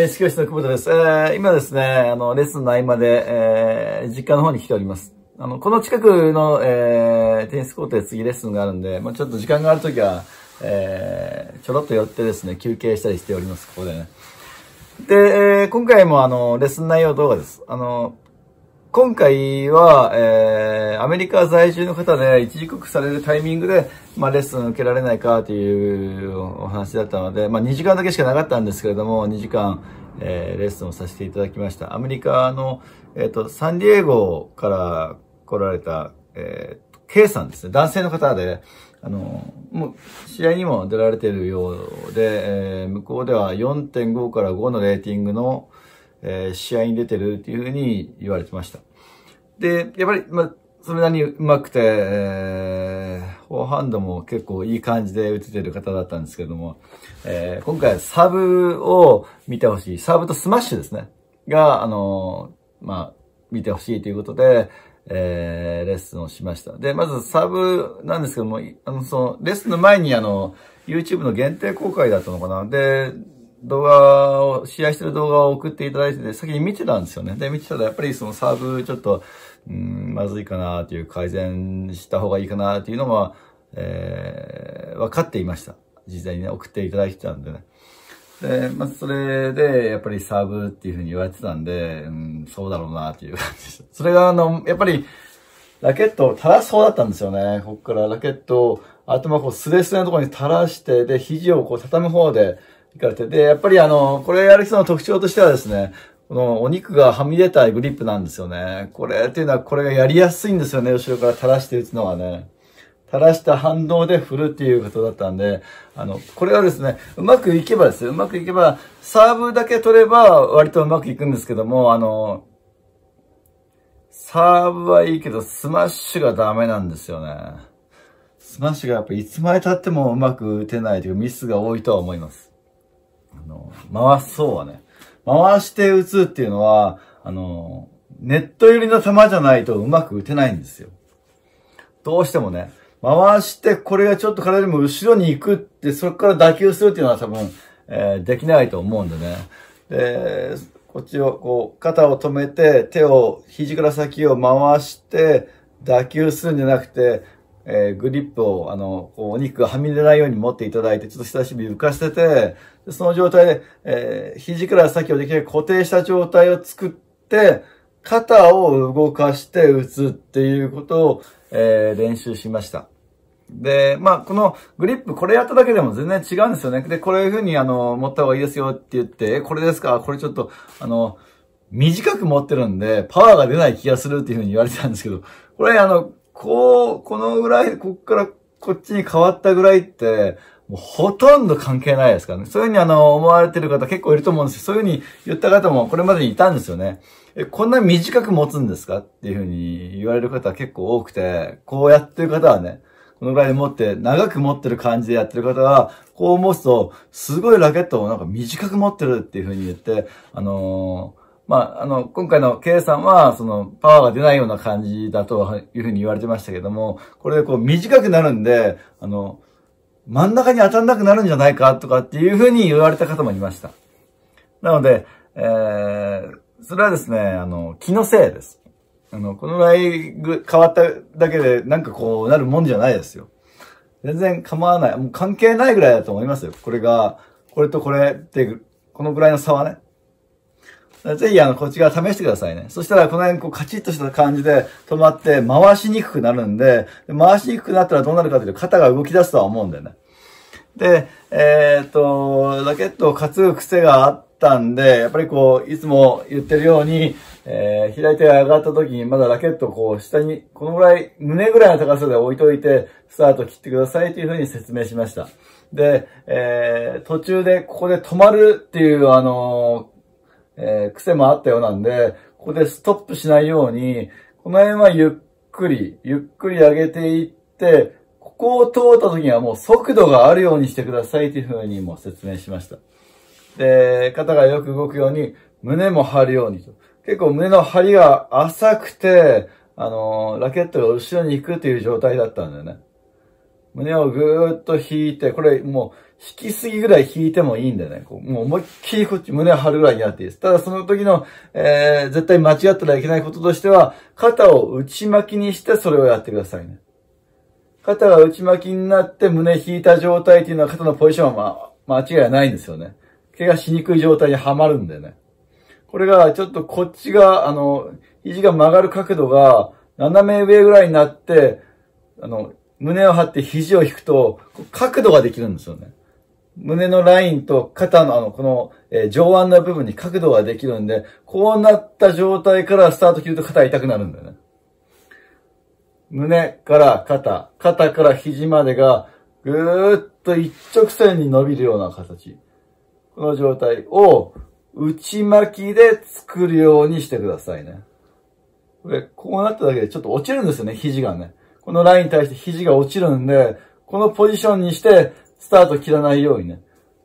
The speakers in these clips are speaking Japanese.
テニス教室の久保田です。えー、今ですね、あの、レッスンの合間で、えー、実家の方に来ております。あの、この近くの、えー、テニスコートで次レッスンがあるんで、まあちょっと時間があるときは、えー、ちょろっと寄ってですね、休憩したりしております、ここでね。で、えー、今回もあの、レッスン内容動画です。あの、今回は、えー、アメリカ在住の方で一時刻されるタイミングで、まあ、レッスン受けられないかというお話だったので、まあ、2時間だけしかなかったんですけれども、2時間、えー、レッスンをさせていただきました。アメリカの、えっ、ー、と、サンディエゴから来られた、えー、K さんですね。男性の方で、あの、もう、試合にも出られているようで、えー、向こうでは4.5から5のレーティングの、えー、試合に出てるっていうふうに言われてました。で、やっぱり、まあ、それなりにうまくて、えー、フォアハンドも結構いい感じで打ててる方だったんですけども、えー、今回サブを見てほしい。サブとスマッシュですね。が、あのー、まあ、見てほしいということで、えー、レッスンをしました。で、まずサブなんですけども、あの、その、レッスンの前にあの、YouTube の限定公開だったのかな。で、動画を、試合してる動画を送っていただいてて、先に見てたんですよね。で、見てたらやっぱりそのサーブちょっと、うん、まずいかなっていう、改善した方がいいかなっていうのは、えー、分かっていました。事前にね、送っていただいてたんでね。で、まあ、それで、やっぱりサーブっていうふうに言われてたんで、うん、そうだろうなっていう感じでした。それが、あの、やっぱり、ラケットを垂らそうだったんですよね。ここからラケットを頭こうスレスレのところに垂らして、で、肘をこう畳む方で、行かれて。で、やっぱりあの、これやる人の特徴としてはですね、このお肉がはみ出たグリップなんですよね。これっていうのはこれがやりやすいんですよね。後ろから垂らして打つのはね。垂らした反動で振るっていうことだったんで、あの、これはですね、うまくいけばですよ。うまくいけば、サーブだけ取れば割とうまくいくんですけども、あの、サーブはいいけど、スマッシュがダメなんですよね。スマッシュがやっぱいつまで経ってもうまく打てないというミスが多いとは思います。あの、回そうはね。回して打つっていうのは、あの、ネット寄りの球じゃないとうまく打てないんですよ。どうしてもね、回してこれがちょっと体でも後ろに行くって、そこから打球するっていうのは多分、えー、できないと思うんでね。で、こっちをこう、肩を止めて、手を、肘から先を回して、打球するんじゃなくて、えー、グリップを、あの、お肉がはみ出ないように持っていただいて、ちょっと久しぶり浮かせて、その状態で、えー、肘から先をできる固定した状態を作って、肩を動かして打つっていうことを、えー、練習しました。で、まあ、このグリップ、これやっただけでも全然違うんですよね。で、こういう風に、あの、持った方がいいですよって言って、え、これですかこれちょっと、あの、短く持ってるんで、パワーが出ない気がするっていう風に言われてたんですけど、これ、あの、こう、このぐらい、こっからこっちに変わったぐらいって、もうほとんど関係ないですからね。そういうふうにあの、思われてる方結構いると思うんですけど、そういうふうに言った方もこれまでにいたんですよね。え、こんな短く持つんですかっていうふうに言われる方結構多くて、こうやってる方はね、このぐらいで持って、長く持ってる感じでやってる方は、こう持つと、すごいラケットをなんか短く持ってるっていうふうに言って、あのー、まあ、あの、今回の K さんは、その、パワーが出ないような感じだというふうに言われてましたけども、これでこう短くなるんで、あの、真ん中に当たんなくなるんじゃないかとかっていうふうに言われた方もいました。なので、えー、それはですね、あの、気のせいです。あの、このぐらい変わっただけでなんかこうなるもんじゃないですよ。全然構わない。もう関係ないぐらいだと思いますよ。これが、これとこれって、このぐらいの差はね。ぜひ、あの、こっち側試してくださいね。そしたら、この辺、こう、カチッとした感じで止まって、回しにくくなるんで、回しにくくなったらどうなるかというと、肩が動き出すとは思うんだよね。で、えー、っと、ラケットを担ぐ癖があったんで、やっぱりこう、いつも言ってるように、えー、左手が上がった時にまだラケットをこう、下に、このぐらい、胸ぐらいの高さで置いといて、スタート切ってくださいというふうに説明しました。で、えー、途中でここで止まるっていう、あのえー、癖もあったようなんで、ここでストップしないように、この辺はゆっくり、ゆっくり上げていって、ここを通った時にはもう速度があるようにしてくださいというふうにも説明しました。で、肩がよく動くように、胸も張るようにと。結構胸の張りが浅くて、あのー、ラケットが後ろに行くという状態だったんだよね。胸をぐーっと引いて、これもう引きすぎぐらい引いてもいいんだよね。こうもう思いっきりこっち胸張るぐらいになっていいです。ただその時の、えー、絶対間違ったらいけないこととしては、肩を内巻きにしてそれをやってくださいね。肩が内巻きになって胸引いた状態っていうのは肩のポジションは、まあ、間違いないんですよね。怪我しにくい状態にはまるんでね。これが、ちょっとこっちが、あの、肘が曲がる角度が、斜め上ぐらいになって、あの、胸を張って肘を引くと、角度ができるんですよね。胸のラインと肩のあの、この、えー、上腕の部分に角度ができるんで、こうなった状態からスタート切ると肩痛くなるんだよね。胸から肩、肩から肘までがぐーっと一直線に伸びるような形。この状態を内巻きで作るようにしてくださいね。これ、こうなっただけでちょっと落ちるんですよね、肘がね。このラインに対して肘が落ちるんで、このポジションにしてスタート切らないようにね。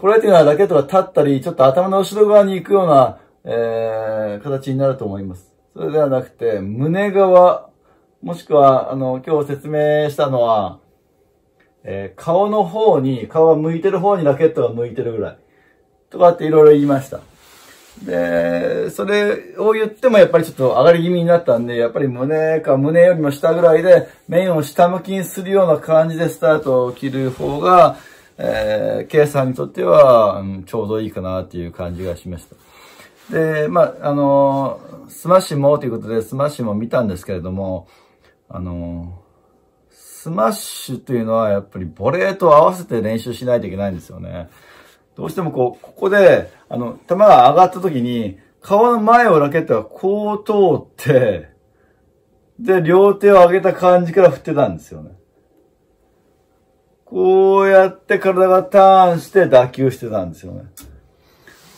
これっていうのはラケットが立ったり、ちょっと頭の後ろ側に行くような、えー、形になると思います。それではなくて、胸側もしくは、あの、今日説明したのは、えー、顔の方に、顔は向いてる方にラケットが向いてるぐらい。とかっていろいろ言いました。で、それを言ってもやっぱりちょっと上がり気味になったんで、やっぱり胸か胸よりも下ぐらいで、面を下向きにするような感じでスタートを切る方が、えー、K さんにとっては、うん、ちょうどいいかなっていう感じがしました。で、まあ、あのー、スマッシュもということで、スマッシュも見たんですけれども、あの、スマッシュというのはやっぱりボレーと合わせて練習しないといけないんですよね。どうしてもこう、ここで、あの、球が上がった時に、顔の前をラケットがこう通って、で、両手を上げた感じから振ってたんですよね。こうやって体がターンして打球してたんですよね。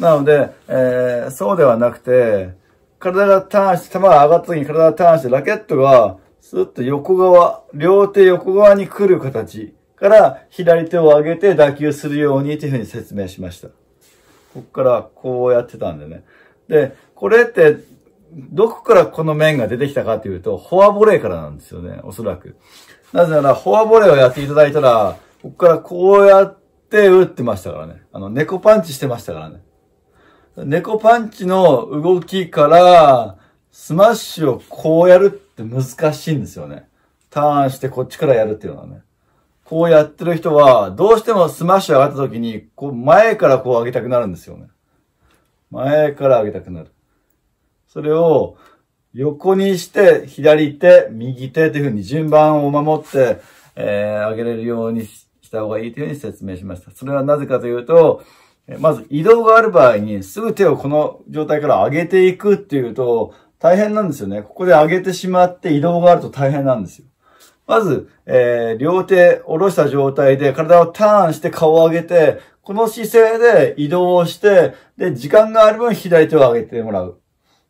なので、えー、そうではなくて、体がターンして、球が上がった時に体がターンして、ラケットがスッと横側、両手横側に来る形から左手を上げて打球するようにというふうに説明しました。ここからこうやってたんでね。で、これって、どこからこの面が出てきたかというと、フォアボレーからなんですよね、おそらく。なぜなら、フォアボレーをやっていただいたら、ここからこうやって打ってましたからね。あの、猫パンチしてましたからね。猫パンチの動きから、スマッシュをこうやるって難しいんですよね。ターンしてこっちからやるっていうのはね。こうやってる人は、どうしてもスマッシュ上がった時に、こう前からこう上げたくなるんですよね。前から上げたくなる。それを横にして、左手、右手っていうふうに順番を守って、えー、上げれるようにした方がいいというふうに説明しました。それはなぜかというと、まず移動がある場合にすぐ手をこの状態から上げていくっていうと、大変なんですよね。ここで上げてしまって移動があると大変なんですよ。まず、えー、両手下ろした状態で体をターンして顔を上げて、この姿勢で移動をして、で、時間がある分左手を上げてもらう。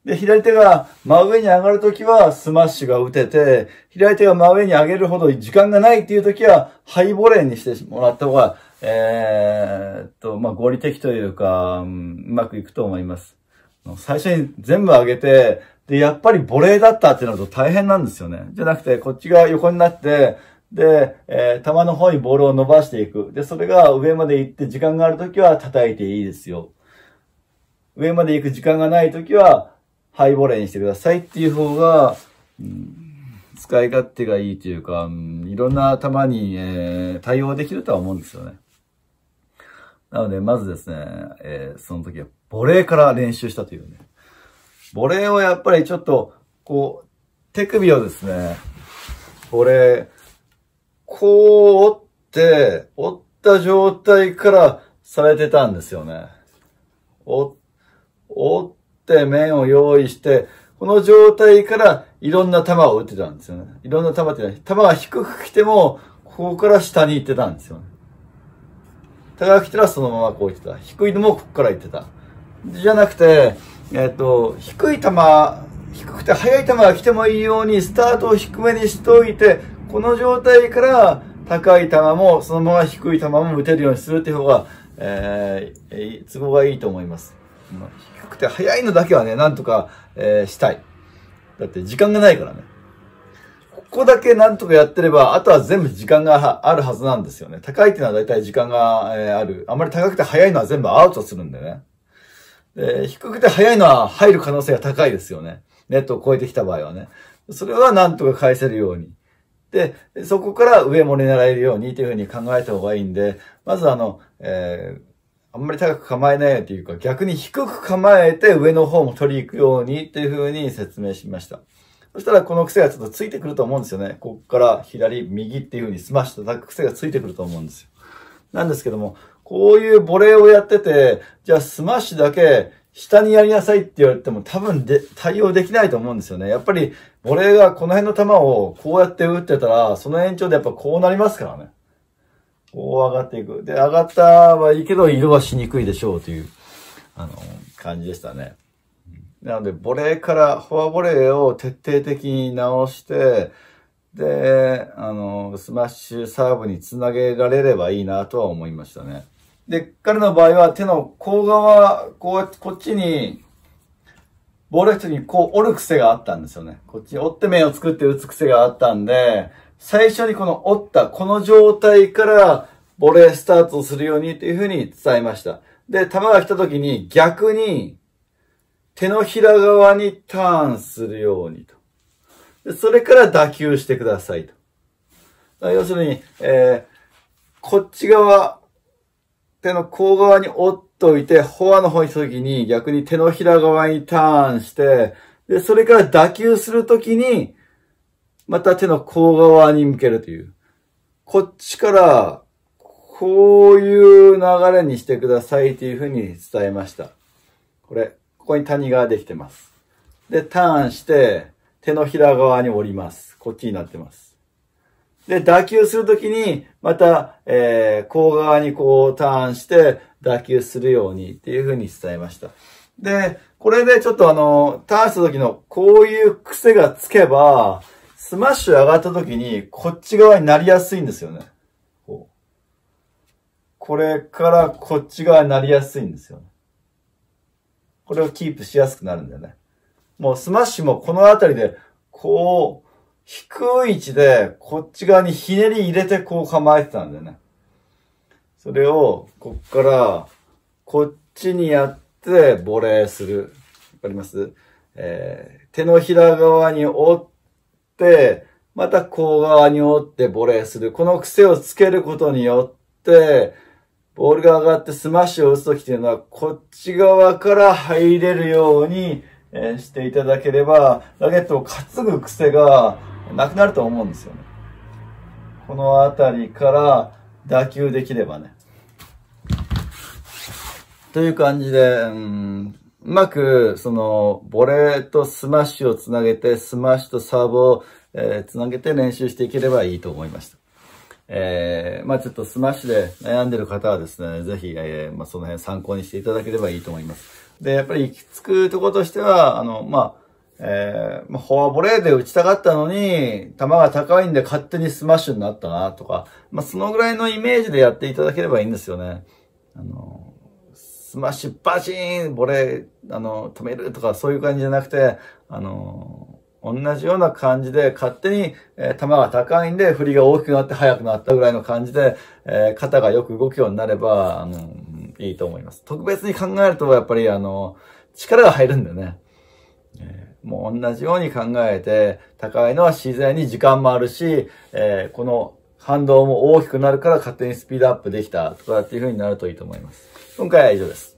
で、左手が真上に上がるときはスマッシュが打てて、左手が真上に上げるほど時間がないっていうときはハイボレーにしてもらった方が、えー、と、まあ、合理的というか、ううまくいくと思います。最初に全部上げて、で、やっぱりボレーだったってなると大変なんですよね。じゃなくて、こっちが横になって、で、えー、球の方にボールを伸ばしていく。で、それが上まで行って時間があるときは叩いていいですよ。上まで行く時間がないときは、ハイボレーにしてくださいっていう方が、うん、使い勝手がいいというか、うん、いろんな球に、えー、対応できるとは思うんですよね。なので、まずですね、えー、その時はボレーから練習したというね。ボレーをやっぱりちょっと、こう、手首をですね、これ、こう折って、折った状態からされてたんですよね。折って、面を用意して、この状態からいろんな球を打ってたんですよね。いろんな球って、球が低く来ても、ここから下に行ってたんですよね。高く来たらそのままこう行ってた。低いのもここから行ってた。じゃなくて、えっと、低い球、低くて速い球が来てもいいように、スタートを低めにしておいて、この状態から高い球も、そのまま低い球も打てるようにするっていう方が、えー、都合がいいと思います。低くて速いのだけはね、なんとか、えー、したい。だって時間がないからね。ここだけなんとかやってれば、あとは全部時間があるはずなんですよね。高いっていうのは大体時間が、えー、ある。あまり高くて速いのは全部アウトするんでね。えー、低くて早いのは入る可能性が高いですよね。ネットを超えてきた場合はね。それはなんとか返せるように。で、そこから上も狙えるようにというふうに考えた方がいいんで、まずあの、えー、あんまり高く構えないというか、逆に低く構えて上の方も取り行くようにというふうに説明しました。そしたらこの癖がちょっとついてくると思うんですよね。ここから左、右っていうふうにスマッシュ叩く癖がついてくると思うんですよ。なんですけども、こういうボレーをやってて、じゃあスマッシュだけ下にやりなさいって言われても多分で対応できないと思うんですよね。やっぱり、ボレーがこの辺の球をこうやって打ってたら、その延長でやっぱこうなりますからね。こう上がっていく。で、上がったはいいけど、色はしにくいでしょうという、あの、感じでしたね。なので、ボレーから、フォアボレーを徹底的に直して、で、あの、スマッシュサーブにつなげられればいいなとは思いましたね。で、彼の場合は手の甲側、こう、やってこっちに、ボールトにこう折る癖があったんですよね。こっちに折って面を作って打つ癖があったんで、最初にこの折ったこの状態からボレースタートするようにというふうに伝えました。で、球が来た時に逆に手のひら側にターンするようにと。でそれから打球してくださいと。要するに、えー、こっち側、手の甲側に折っといて、フォアの方にした時に逆に手のひら側にターンして、で、それから打球するときに、また手の甲側に向けるという。こっちから、こういう流れにしてくださいというふうに伝えました。これ、ここに谷ができてます。で、ターンして、手のひら側に折ります。こっちになってます。で、打球するときに、また、えー、こう側にこうターンして、打球するようにっていうふうに伝えました。で、これでちょっとあの、ターンした時のこういう癖がつけば、スマッシュ上がった時にこっち側になりやすいんですよね。こう。これからこっち側になりやすいんですよね。これをキープしやすくなるんだよね。もうスマッシュもこの辺りで、こう、低い位置で、こっち側にひねり入れてこう構えてたんだよね。それを、こっから、こっちにやって、ボレーする。わかりますえー、手のひら側に折って、またこう側に折ってボレーする。この癖をつけることによって、ボールが上がってスマッシュを打つときていうのは、こっち側から入れるように、えしていただければ、ラケットを担ぐ癖がなくなると思うんですよね。この辺りから打球できればね。という感じで、うん、うまく、その、ボレーとスマッシュをつなげて、スマッシュとサーブを、えー、つなげて練習していければいいと思いました。えー、まあちょっとスマッシュで悩んでる方はですね、ぜひ、えー、まあその辺参考にしていただければいいと思います。で、やっぱり行き着くとことしては、あの、まあえー、まフォアボレーで打ちたかったのに、球が高いんで勝手にスマッシュになったなとか、まあ、そのぐらいのイメージでやっていただければいいんですよね。あの、スマッシュバシーン、ボレー、あの、止めるとかそういう感じじゃなくて、あの、同じような感じで勝手に、えー、球が高いんで振りが大きくなって速くなったぐらいの感じで、えー、肩がよく動くようになれば、あの、いいと思います。特別に考えるとやっぱりあの、力が入るんだよね。もう同じように考えて、高いのは自然に時間もあるし、えー、この反動も大きくなるから勝手にスピードアップできたとかっていう風になるといいと思います。今回は以上です。